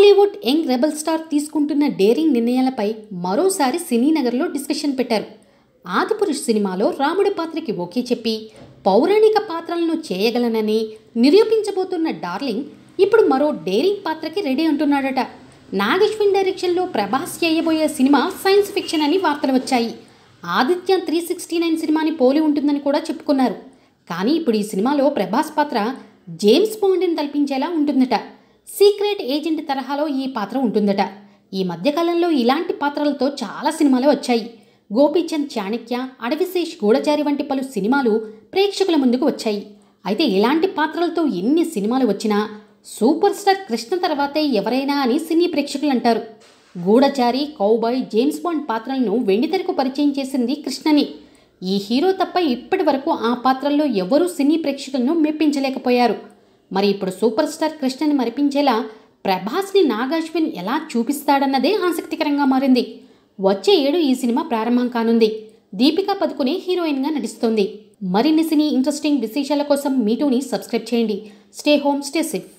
Tollywood young rebel star తీసుకుంటున్న daring నిర్ణయాలపై మరోసారి సినీ నగర్లో డిస్కషన్ పెట్టారు ఆదిపురుష్ సినిమాలో రాముడి పాత్రకి ఓకే చెప్పి పౌరాణిక పాత్రలను చేయగలనని నిరూపించబోతున్న డార్లింగ్ ఇప్పుడు మరో డేరింగ్ పాత్రకి రెడీ అంటున్నాడట నాగేశ్వన్ డైరెక్షన్లో ప్రభాస్ చేయబోయే సినిమా సైన్స్ ఫిక్షన్ అని వార్తలు వచ్చాయి ఆదిత్య త్రీ సిక్స్టీ నైన్ సినిమాని పోలి ఉంటుందని కూడా చెప్పుకున్నారు కానీ ఇప్పుడు ఈ సినిమాలో ప్రభాస్ పాత్ర జేమ్స్ బాండ్ని తలపించేలా ఉంటుందట సీక్రెట్ ఏజెంట్ తరహాలో ఈ పాత్ర ఉంటుందట ఈ మధ్యకాలంలో ఇలాంటి పాత్రలతో చాలా సినిమాలు వచ్చాయి గోపీచంద్ చాణక్య అడవిశేష్ గూఢచారి వంటి పలు సినిమాలు ప్రేక్షకుల ముందుకు వచ్చాయి అయితే ఇలాంటి పాత్రలతో ఎన్ని సినిమాలు వచ్చినా సూపర్ స్టార్ కృష్ణ తర్వాతే ఎవరైనా అని సినీ ప్రేక్షకులు అంటారు గూఢచారి కౌబాయ్ జేమ్స్ బాండ్ పాత్రలను వెండితెరకు పరిచయం చేసింది కృష్ణని ఈ హీరో తప్ప ఇప్పటి వరకు ఆ పాత్రల్లో ఎవరూ సినీ ప్రేక్షకులను మెప్పించలేకపోయారు మరి ఇప్పుడు సూపర్ స్టార్ కృష్ణని మరిపించేలా ప్రభాస్ని నాగాశ్విన్ ఎలా చూపిస్తాడన్నదే ఆసక్తికరంగా మారింది వచ్చే ఏడు ఈ సినిమా ప్రారంభం కానుంది దీపికా పదుకునే హీరోయిన్గా నటిస్తుంది మరిన్ని సినీ ఇంట్రెస్టింగ్ విశేషాల కోసం మీటూని సబ్స్క్రైబ్ చేయండి స్టే హోమ్ స్టే సేఫ్